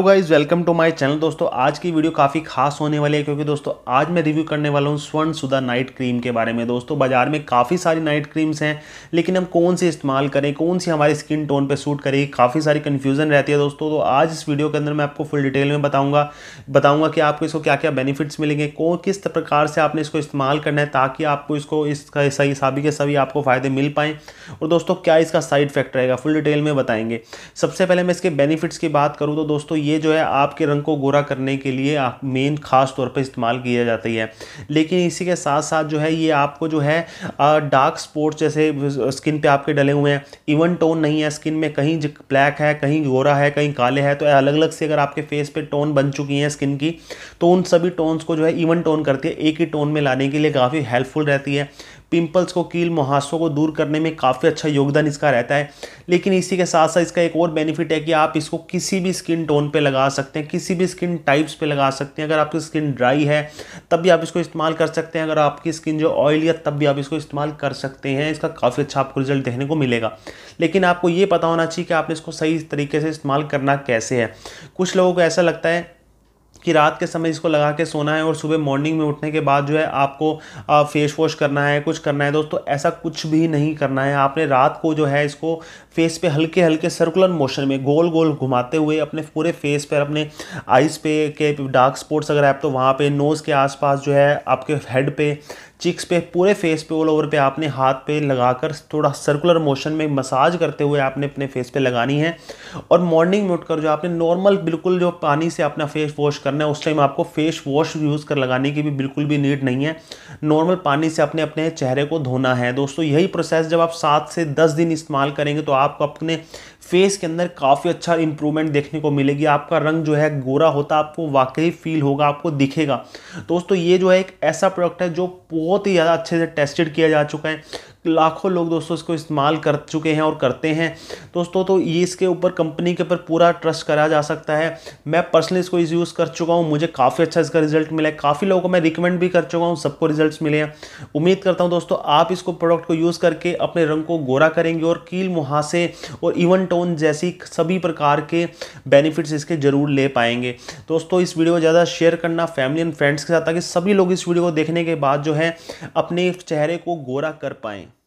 तो guys welcome to my channel दोस्तों आज की वीडियो काफ़ी खास होने वाली है क्योंकि दोस्तों आज मैं रिव्यू करने वाला हूँ स्वर्ण सुधा नाइट क्रीम के बारे में दोस्तों बाजार में काफ़ी सारी नाइट क्रीम्स हैं लेकिन हम कौन सी इस्तेमाल करें कौन सी हमारी स्किन टोन पे सूट करेगी काफ़ी सारी कन्फ्यूजन रहती है दोस्तों तो आज इस वीडियो के अंदर मैं आपको फुल डिटेल में बताऊँगा बताऊँगा कि आपको इसको क्या क्या बेनिफिट्स मिलेंगे कौन किस प्रकार से आपने इसको इस्तेमाल करना है ताकि आपको इसको इसका सही सभी के सभी आपको फ़ायदे मिल पाएँ और दोस्तों क्या इसका साइड इफेक्ट रहेगा फुल डिटेल में बताएंगे सबसे पहले मैं इसके बेनिफिट्स की बात करूँ तो दोस्तों ये जो है आपके रंग को गोरा करने के लिए आप मेन खास तौर पर इस्तेमाल किया जाती है लेकिन इसी के साथ साथ जो है ये आपको जो है डार्क स्पॉट जैसे स्किन पे आपके डले हुए हैं इवन टोन नहीं है स्किन में कहीं ब्लैक है कहीं गोरा है कहीं काले है तो अलग अलग से अगर आपके फेस पर टोन बन चुकी हैं स्किन की तो उन सभी टोन्स को जो है इवन टोन करती है एक ही टोन में लाने के लिए काफ़ी हेल्पफुल रहती है पिंपल्स को कील मुहासों को दूर करने में काफ़ी अच्छा योगदान इसका रहता है लेकिन इसी के साथ साथ इसका एक और बेनिफिट है कि आप इसको किसी भी स्किन टोन पे लगा सकते हैं किसी भी स्किन टाइप्स पे लगा सकते हैं अगर आपकी स्किन ड्राई है तब भी आप इसको इस्तेमाल कर सकते हैं अगर आपकी स्किन जो ऑयली है तब भी आप इसको इस्तेमाल कर सकते हैं इसका काफ़ी अच्छा आपको रिजल्ट देखने को मिलेगा लेकिन आपको ये पता होना चाहिए कि आपने इसको सही तरीके से इस्तेमाल करना कैसे है कुछ लोगों को ऐसा लगता है कि रात के समय इसको लगा के सोना है और सुबह मॉर्निंग में उठने के बाद जो है आपको फेस वॉश करना है कुछ करना है दोस्तों ऐसा कुछ भी नहीं करना है आपने रात को जो है इसको फेस पे हल्के हल्के सर्कुलर मोशन में गोल गोल घुमाते हुए अपने पूरे फेस पर अपने आइज़ पे के डार्क स्पॉट्स अगर आप तो वहाँ पर नोज़ के आसपास जो है आपके हेड पे चिक्स पे पूरे फेस पे ऑल ओवर पे आपने हाथ पे लगाकर थोड़ा सर्कुलर मोशन में मसाज करते हुए आपने अपने फेस पे लगानी है और मॉर्निंग में उठकर जो आपने नॉर्मल बिल्कुल जो पानी से अपना फेस वॉश कर करना है उस टाइम आपको फेस वॉश यूज़ कर लगाने की भी बिल्कुल भी नीड नहीं है नॉर्मल पानी से अपने अपने चेहरे को धोना है दोस्तों यही प्रोसेस जब आप सात से दस दिन इस्तेमाल करेंगे तो आपको अपने फेस के अंदर काफ़ी अच्छा इंप्रूवमेंट देखने को मिलेगी आपका रंग जो है गोरा होता आपको वाकई फील होगा आपको दिखेगा दोस्तों ये जो है एक ऐसा प्रोडक्ट है जो बहुत ही ज़्यादा अच्छे से टेस्टेड किया जा चुका है लाखों लोग दोस्तों इसको इस्तेमाल कर चुके हैं और करते हैं दोस्तों तो ये इसके ऊपर कंपनी के ऊपर पूरा ट्रस्ट करा जा सकता है मैं पर्सनली इसको इस यूज़ कर चुका हूँ मुझे काफ़ी अच्छा इसका रिजल्ट मिला है काफ़ी लोगों को मैं रिकमेंड भी कर चुका हूँ सबको रिजल्ट मिले हैं उम्मीद करता हूँ दोस्तों आप इसको प्रोडक्ट को यूज़ करके अपने रंग को गोरा करेंगे और कील मुहासे और इवन टोन जैसी सभी प्रकार के बेनिफिट्स इसके जरूर ले पाएंगे दोस्तों इस वीडियो को ज़्यादा शेयर करना फैमिली एंड फ्रेंड्स के साथ ताकि सभी लोग इस वीडियो को देखने के बाद जो है अपने चेहरे को गोरा कर पाएँ